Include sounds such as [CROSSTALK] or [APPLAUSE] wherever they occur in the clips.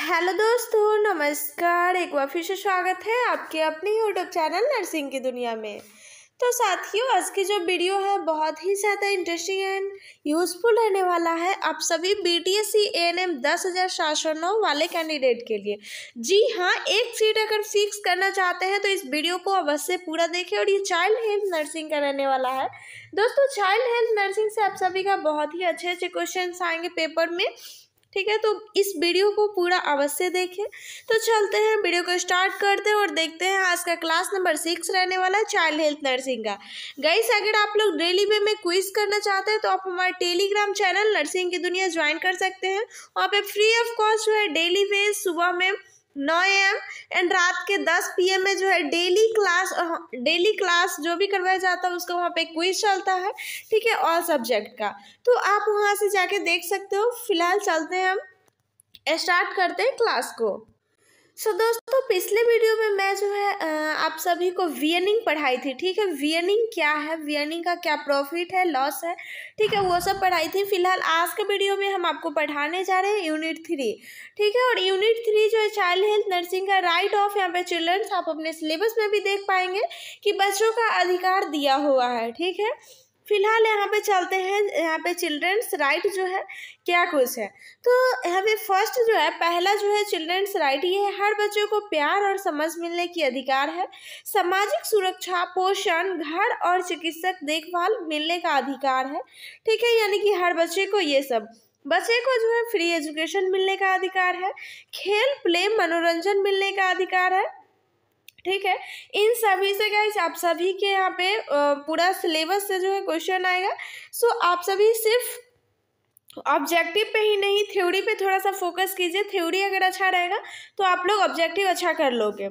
hello दोस्तों नमस्कार एक बार फिर से स्वागत है आपके अपने यूट्यूब चैनल नर्सिंग की दुनिया में तो साथियों आज की जो वीडियो है बहुत ही ज़्यादा इंटरेस्टिंग एंड यूज़फुल रहने वाला है आप सभी B T S C N M दस हज़ार सात सौ नौ वाले कैंडिडेट के लिए जी हाँ एक सीट अगर फिक्स करना चाहते हैं तो इस वीडियो को अवश्य पूरा देखें और ये चाइल्ड हेल्थ नर्सिंग का रहने वाला है दोस्तों चाइल्ड हेल्थ नर्सिंग से आप सभी का बहुत ही अच्छे अच्छे क्वेश्चन आएंगे पेपर में ठीक है तो इस वीडियो को पूरा अवश्य देखें तो चलते हैं वीडियो को स्टार्ट करते हैं और देखते हैं आज का क्लास नंबर सिक्स रहने वाला है चाइल्ड हेल्थ नर्सिंग का गाइस अगर आप लोग डेली वे में क्विज करना चाहते हैं तो आप हमारे टेलीग्राम चैनल नर्सिंग की दुनिया ज्वाइन कर सकते हैं वहाँ पर फ्री ऑफ कॉस्ट जो है डेली वे सुबह में नौ एम एंड रात के दस पी एम में जो है डेली क्लास डेली क्लास जो भी करवाया जाता है उसका वहाँ पे क्विज चलता है ठीक है ऑल सब्जेक्ट का तो आप वहाँ से जाके देख सकते हो फिलहाल चलते हैं हम स्टार्ट करते हैं क्लास को सो so, दोस्तों पिछले वीडियो में मैं जो है आप सभी को वियनिंग पढ़ाई थी ठीक है वियनिंग क्या है वियनिंग का क्या प्रॉफिट है लॉस है ठीक है वो सब पढ़ाई थी फिलहाल आज के वीडियो में हम आपको पढ़ाने जा रहे हैं यूनिट थ्री ठीक है और यूनिट थ्री जो है चाइल्ड हेल्थ नर्सिंग का राइट ऑफ यहाँ पे चिल्ड्रंस आप अपने सिलेबस में भी देख पाएंगे कि बच्चों का अधिकार दिया हुआ है ठीक है फिलहाल यहाँ पे चलते हैं यहाँ पे चिल्ड्रेंस राइट जो है क्या कुछ है तो यहाँ पे फर्स्ट जो है पहला जो है चिल्ड्रेंस राइट ये है हर बच्चों को प्यार और समझ मिलने की अधिकार है सामाजिक सुरक्षा पोषण घर और चिकित्सक देखभाल मिलने का अधिकार है ठीक है यानी कि हर बच्चे को ये सब बच्चे को जो है फ्री एजुकेशन मिलने का अधिकार है खेल प्ले मनोरंजन मिलने का अधिकार है ठीक है इन सभी से गए आप सभी के यहाँ पे पूरा सिलेबस से जो है क्वेश्चन आएगा सो आप सभी सिर्फ ऑब्जेक्टिव पे ही नहीं थ्योरी पे थोड़ा सा फोकस कीजिए थ्योरी अगर अच्छा रहेगा तो आप लोग ऑब्जेक्टिव अच्छा कर लोगे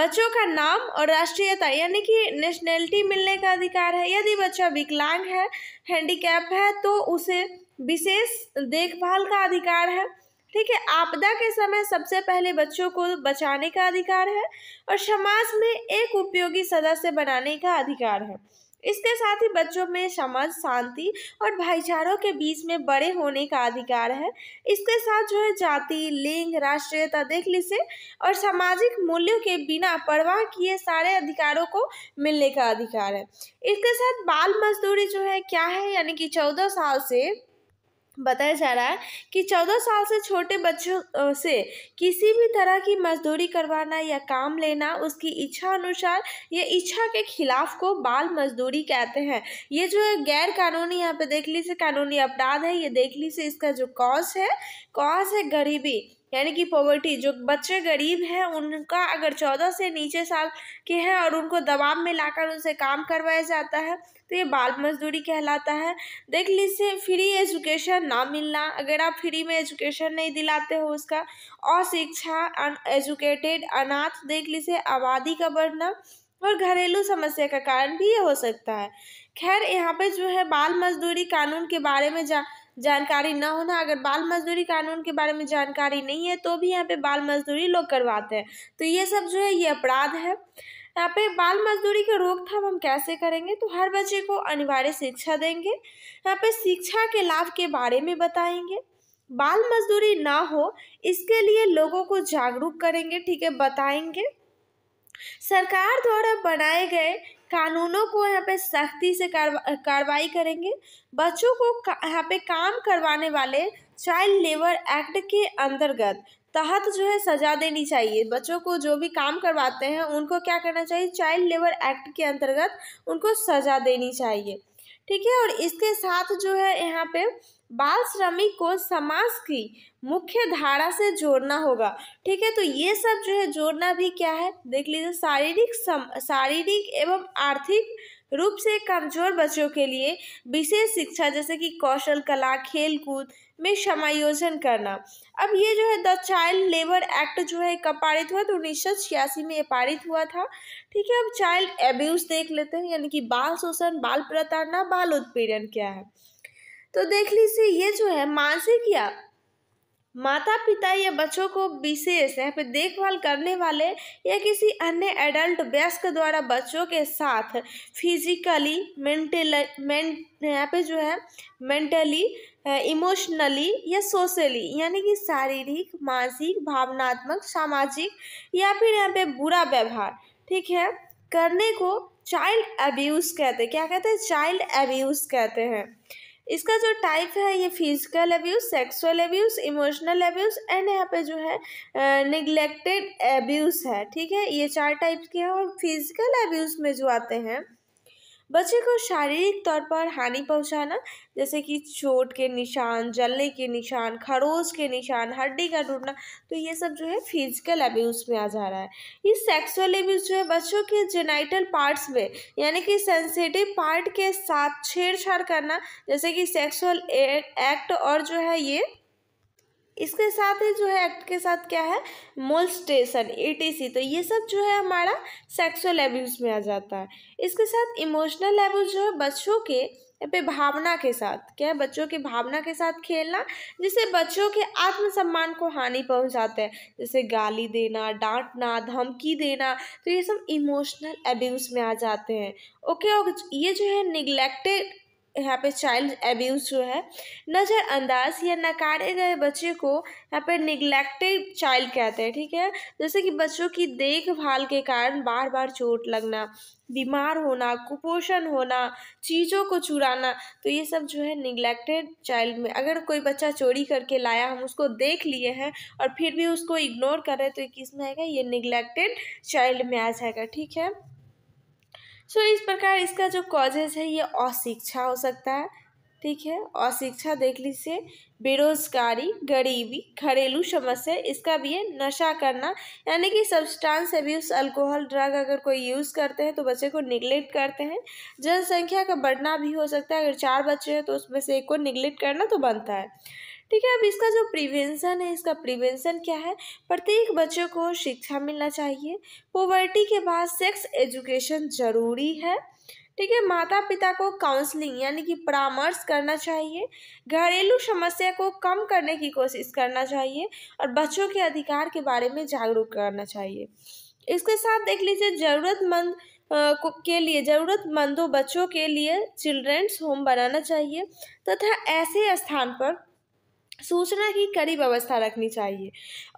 बच्चों का नाम और राष्ट्रीयता यानी कि नेशनैलिटी मिलने का अधिकार है यदि बच्चा विकलांग है हैंडीकैप है तो उसे विशेष देखभाल का अधिकार है ठीक है आपदा के समय सबसे पहले बच्चों को बचाने का अधिकार है और समाज में एक उपयोगी सदस्य बनाने का अधिकार है इसके साथ ही बच्चों में समाज शांति और भाईचारों के बीच में बड़े होने का अधिकार है इसके साथ जो है जाति लिंग राष्ट्रीयता देख लीजिए और सामाजिक मूल्यों के बिना परवाह किए सारे अधिकारों को मिलने का अधिकार है इसके साथ बाल मजदूरी जो है क्या है यानी कि चौदह साल से बताया जा रहा है कि चौदह साल से छोटे बच्चों से किसी भी तरह की मजदूरी करवाना या काम लेना उसकी इच्छा अनुसार या इच्छा के खिलाफ को बाल मजदूरी कहते हैं ये जो है गैर कानूनी यहाँ पे देख लीजिए कानूनी अपराध है ये देख लीजिए इसका जो कॉज है कॉज है गरीबी यानी कि पॉवर्टी जो बच्चे गरीब हैं उनका अगर चौदह से नीचे साल के हैं और उनको दबाव में लाकर उनसे काम करवाया जाता है तो ये बाल मजदूरी कहलाता है देख लीजिए फ्री एजुकेशन ना मिलना अगर आप फ्री में एजुकेशन नहीं दिलाते हो उसका अशिक्षा अनएजुकेटेड अनाथ देख लीजिए आबादी का बढ़ना और घरेलू समस्या का कारण भी ये हो सकता है खैर यहाँ पे जो है बाल मजदूरी कानून के बारे में जा जानकारी ना होना अगर बाल मजदूरी कानून के बारे में जानकारी नहीं है तो भी यहाँ पे बाल मजदूरी लोग करवाते हैं तो ये सब जो है ये अपराध है यहाँ पे बाल मजदूरी का रोकथाम हम कैसे करेंगे तो हर बच्चे को अनिवार्य शिक्षा देंगे यहाँ पे शिक्षा के लाभ के बारे में बताएंगे बाल मजदूरी ना हो इसके लिए लोगों को जागरूक करेंगे ठीक है बताएंगे सरकार द्वारा बनाए गए कानूनों को यहाँ पे सख्ती से कार्रवाई करेंगे बच्चों को यहाँ पे काम करवाने वाले चाइल्ड लेबर एक्ट के अंतर्गत तहत जो है सजा देनी चाहिए बच्चों को जो भी काम करवाते हैं उनको क्या करना चाहिए चाइल्ड लेबर एक्ट के अंतर्गत उनको सजा देनी चाहिए ठीक है और इसके साथ जो है यहाँ पे बाल श्रमिक को समाज की मुख्य धारा से जोड़ना होगा ठीक है तो ये सब जो है जोड़ना भी क्या है देख लीजिए शारीरिक शारीरिक एवं आर्थिक रूप से कमजोर बच्चों के लिए विशेष शिक्षा जैसे कि कौशल कला खेल कूद में समायोजन करना अब ये जो है द चाइल्ड लेबर एक्ट जो है कब पारित हुआ तो उन्नीस सौ छियासी में ये पारित हुआ था ठीक है अब चाइल्ड एब्यूज देख लेते हैं यानी कि बाल शोषण बाल प्रताड़ना बाल उत्पीड़न क्या है तो देख लीजिए ये जो है मानसिक या माता पिता या बच्चों को विशेष यहाँ पे देखभाल करने वाले या किसी अन्य एडल्ट वयस्क द्वारा बच्चों के साथ फिजिकली मेंटल में यहाँ पे जो है मेंटली इमोशनली या सोशली यानी कि शारीरिक मानसिक भावनात्मक सामाजिक या फिर यहाँ पे बुरा व्यवहार ठीक है करने को चाइल्ड अब्यूज़ कहते हैं क्या कहते हैं चाइल्ड अब्यूज़ कहते हैं इसका जो टाइप है ये physical abuse sexual abuse emotional abuse and यहाँ पे जो है निगलेक्टेड एब्यूज़ है ठीक है ये चार टाइप के हैं और फिजिकल एब्यूज़ में जो आते हैं बच्चे को शारीरिक तौर पर हानि पहुंचाना जैसे कि चोट के निशान जलने के निशान खरोज के निशान हड्डी का टूटना तो ये सब जो है फिजिकल अब्यूज़ में आ जा रहा है ये सेक्सुअल अब्यूज़ जो है बच्चों के जेनाइटल पार्ट्स में यानी कि सेंसिटिव पार्ट के साथ छेड़छाड़ करना जैसे कि सेक्सुअल एक्ट और जो है ये इसके साथ ही जो है एक्ट के साथ क्या है मोल स्टेशन ईटीसी तो ये सब जो है हमारा सेक्सुअल एब्यूज़ में आ जाता है इसके साथ इमोशनल एब्यूज़ जो है बच्चों के पे भावना के साथ क्या है बच्चों की भावना के साथ खेलना जिससे बच्चों के आत्मसम्मान को हानि पहुंचाते हैं जैसे गाली देना डांटना धमकी देना तो ये सब इमोशनल एब्यूज़ में आ जाते हैं ओके और ये जो है निगलेक्टेड यहाँ पे चाइल्ड एब्यूज़ जो है नज़रअंदाज या नकारे गए बच्चे को यहाँ पे निगलेक्टेड चाइल्ड कहते हैं ठीक है जैसे कि बच्चों की देखभाल के कारण बार बार चोट लगना बीमार होना कुपोषण होना चीज़ों को चुराना तो ये सब जो है निगलेक्टेड चाइल्ड में अगर कोई बच्चा चोरी करके लाया हम उसको देख लिए हैं और फिर भी उसको इग्नोर कर रहे तो ये किस में आएगा ये निगलेक्टेड चाइल्ड में आ जाएगा ठीक है सो इस प्रकार इसका जो कॉजेज है ये अशिक्षा हो सकता है ठीक है अशिक्षा देख लीजिए बेरोजगारी गरीबी घरेलू समस्या इसका भी है नशा करना यानी कि सब्सटेंस अब्यूज अल्कोहल ड्रग अगर कोई यूज़ करते हैं तो बच्चे को निगलेक्ट करते हैं जनसंख्या का बढ़ना भी हो सकता है अगर चार बच्चे हैं तो उसमें से एक को निगलेक्ट करना तो बनता है ठीक है अब इसका जो प्रिवेंशन है इसका प्रिवेंशन क्या है प्रत्येक बच्चों को शिक्षा मिलना चाहिए पोवर्टी के बाद सेक्स एजुकेशन जरूरी है ठीक है माता पिता को काउंसलिंग यानी कि परामर्श करना चाहिए घरेलू समस्या को कम करने की कोशिश करना चाहिए और बच्चों के अधिकार के बारे में जागरूक करना चाहिए इसके साथ देख लीजिए ज़रूरतमंद के लिए ज़रूरतमंदों बच्चों के लिए चिल्ड्रेंस होम बनाना चाहिए तथा ऐसे स्थान पर सूचना की कड़ी व्यवस्था रखनी चाहिए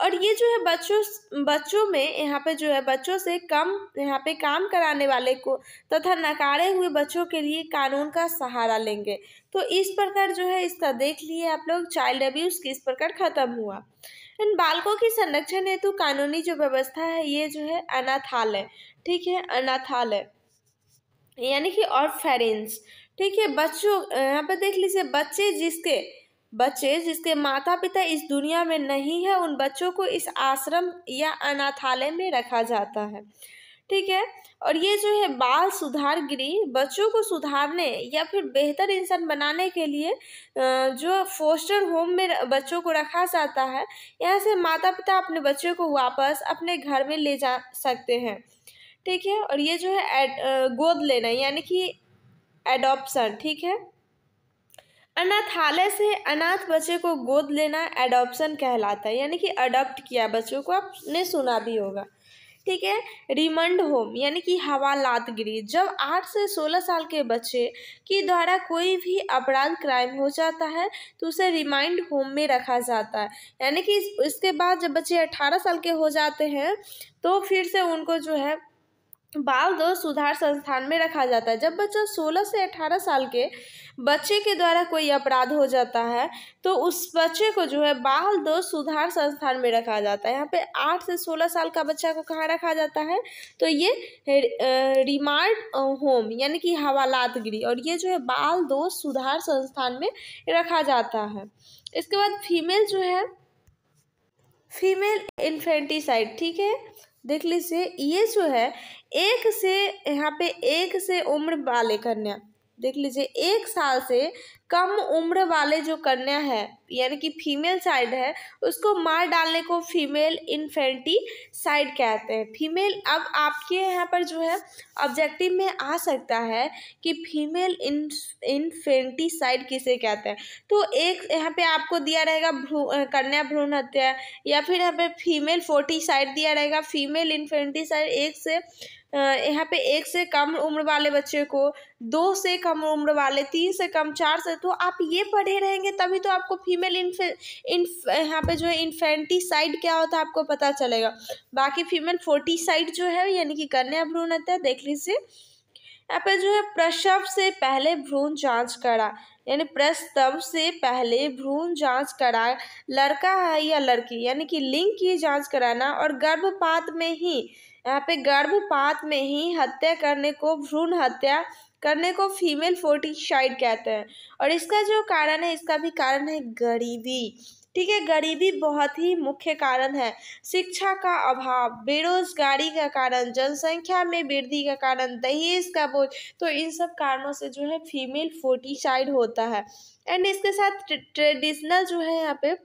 और ये जो है बच्चों बच्चों में यहाँ पे जो है बच्चों से कम यहाँ पे काम कराने वाले को तथा नकारे हुए बच्चों के लिए कानून का सहारा लेंगे तो इस प्रकार जो है इसका देख लिए आप लोग चाइल्ड अब्यूज़ किस प्रकार ख़त्म हुआ इन बालकों की संरक्षण हेतु कानूनी जो व्यवस्था है ये जो है अनाथालय ठीक है अनाथालय यानी कि और ठीक है बच्चों यहाँ पर देख लीजिए बच्चे जिसके बच्चे जिसके माता पिता इस दुनिया में नहीं है उन बच्चों को इस आश्रम या अनाथालय में रखा जाता है ठीक है और ये जो है बाल सुधार गृह बच्चों को सुधारने या फिर बेहतर इंसान बनाने के लिए जो फोस्टर होम में बच्चों को रखा जाता है यहाँ से माता पिता अपने बच्चों को वापस अपने घर में ले जा सकते हैं ठीक है और ये जो है गोद लेना यानी कि एडॉप्शन ठीक है अनाथालय से अनाथ बच्चे को गोद लेना एडॉप्शन कहलाता है यानी कि अडॉप्ट किया बच्चों को आपने सुना भी होगा ठीक है रिमंड होम यानी कि हवालात गिरी जब आठ से सोलह साल के बच्चे के द्वारा कोई भी अपराध क्राइम हो जाता है तो उसे रिमाइंड होम में रखा जाता है यानी कि इसके बाद जब बच्चे अठारह साल के हो जाते हैं तो फिर से उनको जो है बाल दोष सुधार संस्थान में रखा जाता है जब बच्चा 16 से 18 साल के बच्चे के द्वारा कोई अपराध हो जाता है तो उस बच्चे को जो है बाल दोष सुधार संस्थान में रखा जाता है यहाँ पे 8 से 16 साल का बच्चा को कहाँ रखा जाता है तो ये रिमांड होम यानी कि हवालात गिरी और ये जो है बाल दोष सुधार संस्थान में रखा जाता है इसके बाद फीमेल जो है फीमेल इन्फेंटिसाइड ठीक है देख लीजिए ये जो है एक से यहाँ पे एक से उम्र वाले कन्या देख लीजिए एक साल से कम उम्र वाले जो कन्या है यानी कि फीमेल साइड है उसको मार डालने को फीमेल इन्फेंटी साइड कहते हैं फीमेल अब आपके यहाँ पर जो है ऑब्जेक्टिव में आ सकता है कि फीमेल इन्फेंटी साइड किसे कहते हैं तो एक यहाँ पे आपको दिया रहेगा भ्रू कन्या भ्रूण हत्या या फिर यहाँ पे फीमेल फोर्टी साइड दिया रहेगा फीमेल इन्फेंटी साइड एक से यहाँ पे एक से कम उम्र वाले बच्चे को दो से कम उम्र वाले तीन से कम चार से तो आप ये पढ़े रहेंगे तभी तो आपको फीमेल इन्फे इन यहाँ पे जो है इन्फेंटिसाइड क्या होता है आपको पता चलेगा बाकी फीमेल साइड जो है यानी कि कन्या भ्रूण हत्या देख लीजिए यहाँ पे जो है प्रसव से पहले भ्रूण जांच करा यानी प्रस्तव से पहले भ्रूण जांच करा लड़का है या लड़की यानी कि लिंग की जांच कराना और गर्भपात में ही यहाँ पे गर्भपात में ही हत्या करने को भ्रूण हत्या करने को फीमेल फोर्टिशाइड कहते हैं और इसका जो कारण है इसका भी कारण है गरीबी ठीक है गरीबी बहुत ही मुख्य कारण है शिक्षा का अभाव बेरोजगारी का कारण जनसंख्या में वृद्धि का कारण दहेज का बोझ तो इन सब कारणों से जो है फीमेल फोर्टिशाइड होता है एंड इसके साथ ट्रेडिशनल जो है यहाँ पे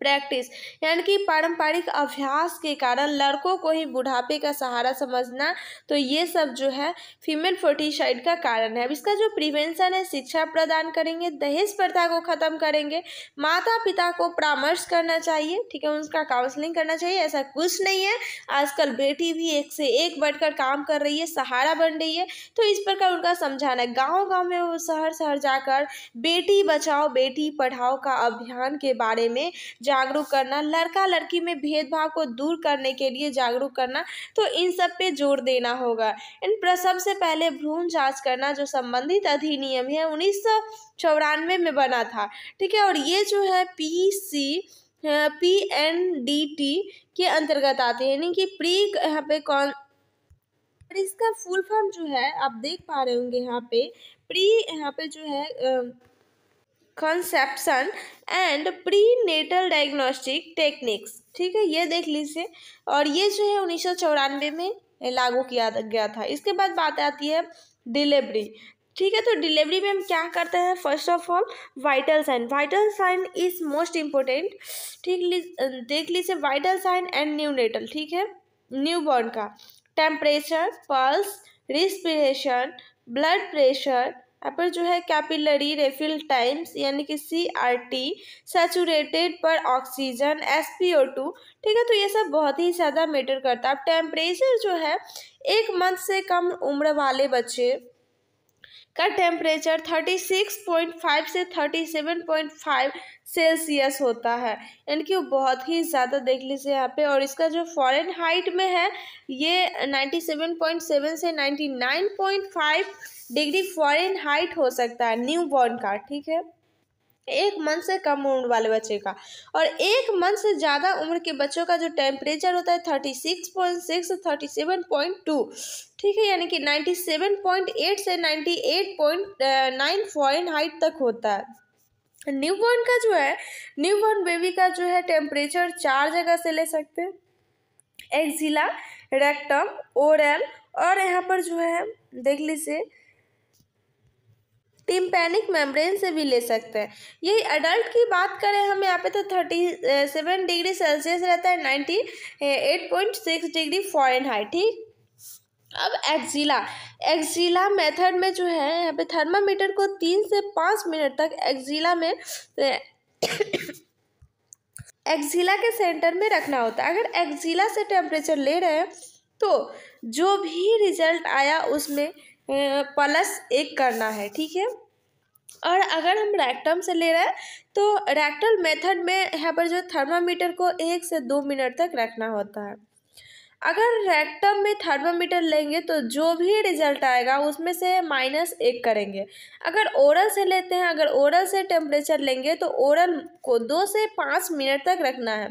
प्रैक्टिस यानी कि पारंपरिक अभ्यास के कारण लड़कों को ही बुढ़ापे का सहारा समझना तो ये सब जो है फीमेल फोर्टिसाइड का कारण है अब इसका जो प्रिवेंशन है शिक्षा प्रदान करेंगे दहेज प्रथा को ख़त्म करेंगे माता पिता को परामर्श करना चाहिए ठीक है उनका काउंसलिंग करना चाहिए ऐसा कुछ नहीं है आजकल बेटी भी एक से एक बढ़कर काम कर रही है सहारा बन रही है तो इस प्रकार उनका समझाना है गाँव गाँव में वो शहर शहर जाकर बेटी बचाओ बेटी पढ़ाओ का अभियान के बारे में जागरूक करना लड़का लड़की में भेदभाव को दूर करने के लिए जागरूक करना तो इन सब पे जोर देना होगा इन प्रसव से पहले भ्रूण जांच करना जो संबंधित अधिनियम है उन्नीस चौरानवे में बना था ठीक है और ये जो है P C P N D T के अंतर्गत आते हैं यानी कि प्री यहाँ पे कौन और इसका फुल फॉर्म जो है आप देख पा रहे होंगे यहाँ पे प्री यहाँ पे जो है आ, conception and prenatal diagnostic techniques ठीक है ये देख लीजिए और ये जो है उन्नीस में लागू किया गया था इसके बाद बात आती है डिलीवरी ठीक है तो डिलीवरी में हम क्या करते हैं first of all vital sign vital sign is most important ठीक देख लीजिए vital sign and neonatal ठीक है न्यू बॉर्न का temperature pulse respiration blood pressure यहाँ पर जो है कैपिलरी रेफिल टाइम्स यानी कि सी आर टी सेचूरेटेड पर oxygen S P O two ठीक है तो ये सब बहुत ही ज़्यादा मैटर करता है अब टेम्परेचर जो है एक मंथ से कम उम्र वाले बच्चे का temperature thirty six point five से thirty seven point five Celsius होता है यानी कि वो बहुत ही ज़्यादा देख लीजिए यहाँ पे और इसका जो फॉरेन हाइट में है ये नाइन्टी सेवन पॉइंट सेवन से ninety nine point five degree Fahrenheit हो सकता है न्यू बॉर्न का ठीक है एक मंथ से कम उम्र वाले बच्चे का और एक मंथ से ज़्यादा उम्र के बच्चों का जो टेम्परेचर होता है thirty six point six thirty seven point two ठीक है यानी कि नाइन्टी सेवन पॉइंट एट से ninety eight point nine Fahrenheit तक होता है न्यू बॉर्न का जो है न्यू बॉर्न बेबी का जो है टेम्परेचर चार जगह से ले सकते हैं एक्जिला रेक्टम ओरल और यहाँ पर जो है देख लीजिए टिम्पैनिक मेम्ब्रेन से भी ले सकते हैं यही अडल्ट की बात करें हम यहाँ पे तो थर्टी सेवन डिग्री सेल्सियस रहता है ninety eight point six degree Fahrenheit ठीक अब एक्जिला एक्जिला मेथड में जो है यहाँ पे थर्मामीटर को तीन से पाँच मिनट तक एक्जिला में एक्जिला [COUGHS] के सेंटर में रखना होता है अगर एक्जिला से टेम्परेचर ले रहे हैं तो जो भी रिजल्ट आया उसमें प्लस एक करना है ठीक है और अगर हम रैक्टम से ले रहे हैं तो रैक्टल मेथड में यहाँ पर जो थर्मामीटर को एक से दो मिनट तक रखना होता है अगर रेक्टम में थर्मामीटर लेंगे तो जो भी रिजल्ट आएगा उसमें से माइनस एक करेंगे अगर ओरल से लेते हैं अगर ओरल से टेम्परेचर लेंगे तो ओरल को दो से पाँच मिनट तक रखना है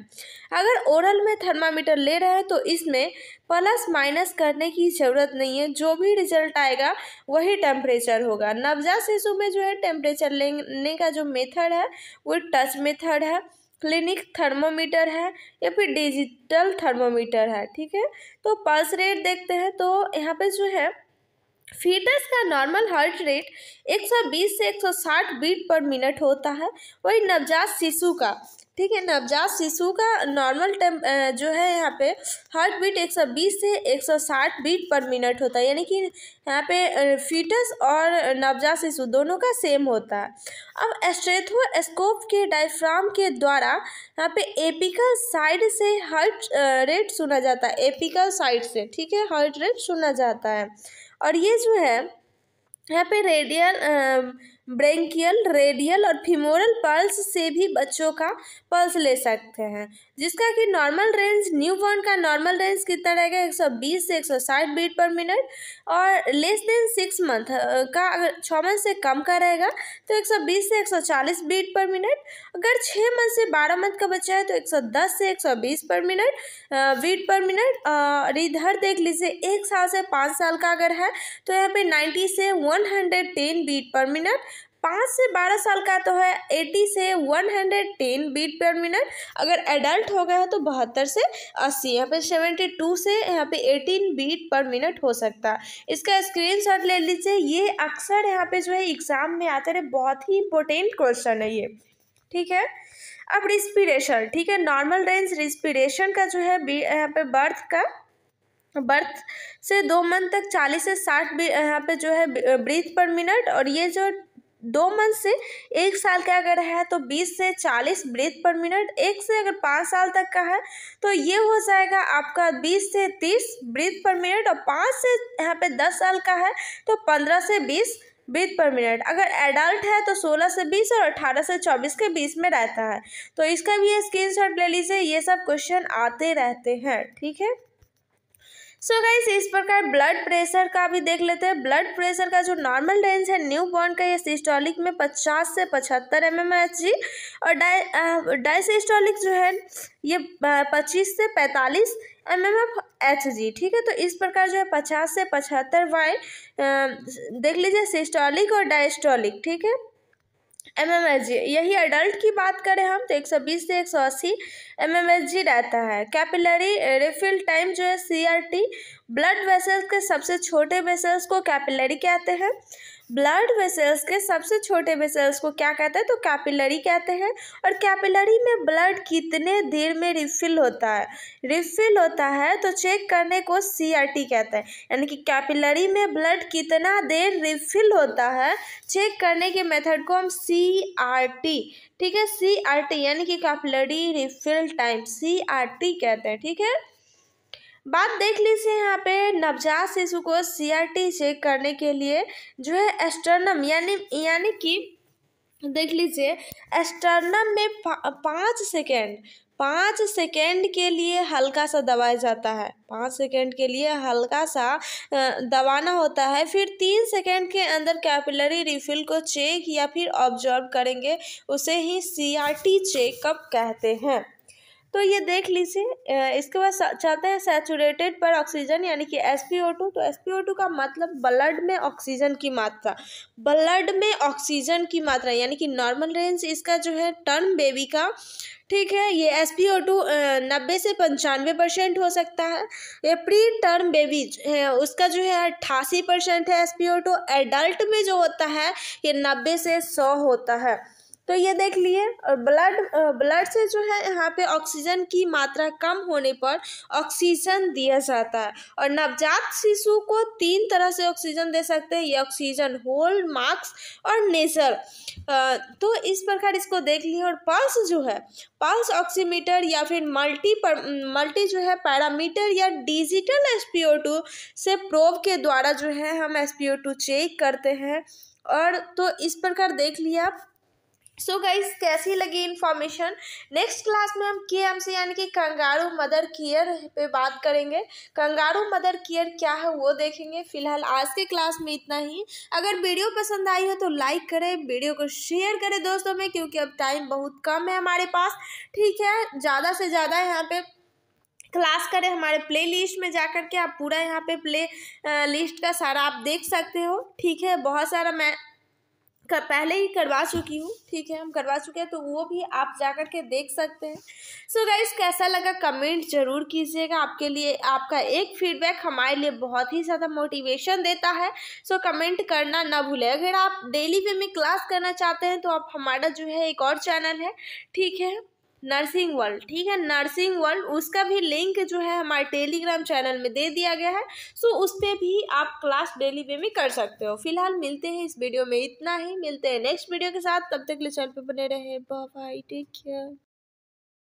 अगर ओरल में थर्मामीटर ले रहे हैं तो इसमें प्लस माइनस करने की ज़रूरत नहीं है जो भी रिजल्ट आएगा वही टेम्परेचर होगा नवजात शिशु में जो है टेम्परेचर लेने का जो मेथड है वो टच मेथड है क्लिनिक थर्मोमीटर है या फिर डिजिटल थर्मोमीटर है ठीक है तो पल्स रेट देखते हैं तो यहाँ पे जो है फीटस का नॉर्मल हार्ट रेट 120 से 160 बीट पर मिनट होता है वही नवजात शिशु का ठीक है नवजात शिशु का नॉर्मल टेम जो है यहाँ पे हार्ट बीट 120 से 160 बीट पर मिनट होता है यानी कि यहाँ पे फीटस और नवजात शिशु दोनों का सेम होता है अब एस्कोप के डायफ्राम के द्वारा यहाँ पे एपिकल साइड से हार्ट रेट सुना जाता है एपिकल साइड से ठीक है हार्ट रेट सुना जाता है और ये जो है यहाँ पे रेडियल ब्रेंकियल रेडियल और फिमोरल पल्स से भी बच्चों का पल्स ले सकते हैं जिसका कि नॉर्मल रेंज न्यू बॉर्न का नॉर्मल रेंज कितना रहेगा 120 से 160 बीट पर मिनट और लेस देन सिक्स मंथ का अगर छः मंथ से कम का रहेगा तो 120 से 140 बीट पर मिनट अगर छः मंथ से बारह मंथ का बच्चा है तो 110 से 120 पर मिनट बीट पर मिनट और इधर देख लीजिए एक साल से पाँच साल का अगर है तो यहाँ पर नाइन्टी से वन बीट पर मिनट पाँच से बारह साल का तो है एटी से one hundred ten beat per minute अगर एडल्ट हो गया है तो बहत्तर से अस्सी यहाँ पे सेवेंटी टू से यहाँ पे एटीन बीट पर मिनट हो सकता है इसका स्क्रीन शॉट ले लीजिए ये अक्सर यहाँ पे जो है एग्ज़ाम में आते रहे बहुत ही इंपॉर्टेंट क्वेश्चन है ये ठीक है अब रिस्पिरेशन ठीक है नॉर्मल रेंज रिस्पिरेशन का जो है यहाँ पे बर्थ का बर्थ से दो मंथ तक चालीस से साठ यहाँ पे जो है ब्रीथ पर मिनट और ये जो दो मंथ से एक साल का अगर है तो 20 से 40 ब्रीथ पर मिनट एक से अगर पाँच साल तक का है तो ये हो जाएगा आपका 20 से 30 ब्रीथ पर मिनट और पाँच से यहाँ पे 10 साल का है तो 15 से 20 ब्रीथ पर मिनट अगर एडल्ट है तो 16 से 20 और 18 से 24 के बीच में रहता है तो इसका भी स्क्रीन शॉट ले लीजिए ये सब क्वेश्चन आते रहते हैं ठीक है सो so गाइस इस प्रकार ब्लड प्रेशर का भी देख लेते हैं ब्लड प्रेशर का जो नॉर्मल रेंज है न्यू बॉर्न का ये सिस्टोलिक में 50 से 75 एम एम एच जी और डाई डाइसिस्टोलिक जो है ये 25 से 45 M M F H G ठीक है तो इस प्रकार जो है 50 से 75 वाई देख लीजिए सिस्टोलिक और डायस्टोलिक ठीक है एम एम एस जी यही अडल्ट की बात करें हम तो एक सौ बीस से एक सौ अस्सी एम एम एच जी रहता है कैपिलरी रिफिल टाइम जो है C R T blood vessels के सबसे छोटे वेसल्स को कैपिलरी कहते हैं ब्लड वेसल्स के सबसे छोटे वेसल्स को क्या कहते हैं तो कैपिलरी कहते हैं और कैपिलरी में ब्लड कितने देर में रिफिल होता है रिफिल होता है तो चेक करने को सी कहते हैं यानी कि कैपिलरी में ब्लड कितना देर रिफिल होता है चेक करने के मेथड को हम सी ठीक है सी यानी कि कैपिलरी रिफिल टाइम सी कहते हैं ठीक है बात देख लीजिए यहाँ पे नवजात शिशु को सीआरटी चेक करने के लिए जो है एस्टर्नम यानी यानी कि देख लीजिए एस्टर्नम में पा, पाँच सेकेंड पाँच सेकेंड के लिए हल्का सा दबाया जाता है पाँच सेकेंड के लिए हल्का सा दबाना होता है फिर तीन सेकेंड के अंदर कैपिलरी रिफिल को चेक या फिर ऑब्जर्व करेंगे उसे ही सीआरटी चेकअप कहते हैं तो ये देख लीजिए इसके बाद चाहते हैं सैचुरेटेड पर ऑक्सीजन यानी कि एस तो एस का मतलब ब्लड में ऑक्सीजन की मात्रा ब्लड में ऑक्सीजन की मात्रा यानी कि नॉर्मल रेंज इसका जो है टर्म बेबी का ठीक है ये एस पी ओ टू नब्बे से पंचानवे परसेंट हो सकता है ये प्री टर्म बेबी है उसका जो है अट्ठासी परसेंट है S P O two adult में जो होता है ये नब्बे से सौ होता है तो ये देख लिए और ब्लड ब्लड से जो है यहाँ पे ऑक्सीजन की मात्रा कम होने पर ऑक्सीजन दिया जाता है और नवजात शिशु को तीन तरह से ऑक्सीजन दे सकते हैं ये ऑक्सीजन होल मार्क्स और नेसर तो इस प्रकार इसको देख लिए और पल्स जो है पल्स ऑक्सीमीटर या फिर मल्टी पर मल्टी जो है पैरामीटर या डिजिटल एस से प्रोव के द्वारा जो है हम एस चेक करते हैं और तो इस प्रकार देख लिया आप सो so गाइस कैसी लगी इन्फॉर्मेशन नेक्स्ट क्लास में हम के एम सी यानी कि कंगारू मदर केयर पे बात करेंगे कंगारू मदर केयर क्या है वो देखेंगे फिलहाल आज के क्लास में इतना ही अगर वीडियो पसंद आई हो तो लाइक करें वीडियो को शेयर करें दोस्तों में क्योंकि अब टाइम बहुत कम है हमारे पास ठीक है ज़्यादा से ज़्यादा यहाँ पे क्लास करें हमारे प्ले लिस्ट में जा कर के आप पूरा यहाँ पे प्ले लिस्ट का सारा आप देख सकते हो ठीक है बहुत सारा मैं कर, पहले ही करवा चुकी हूँ ठीक है हम करवा चुके हैं तो वो भी आप जा कर के देख सकते हैं सो so गाइज कैसा लगा कमेंट जरूर कीजिएगा आपके लिए आपका एक फीडबैक हमारे लिए बहुत ही ज़्यादा मोटिवेशन देता है सो so कमेंट करना ना भूलें अगर आप डेली वे में क्लास करना चाहते हैं तो आप हमारा जो है एक और चैनल है ठीक है नर्सिंग वर्ल्ड ठीक है नर्सिंग वर्ल्ड उसका भी लिंक जो है हमारे टेलीग्राम चैनल में दे दिया गया है सो उस पर भी आप क्लास डेली वे में कर सकते हो फिलहाल मिलते हैं इस वीडियो में इतना ही मिलते हैं नेक्स्ट वीडियो के साथ तब तक लिए चैनल पर बने रहे बाय टेक केयर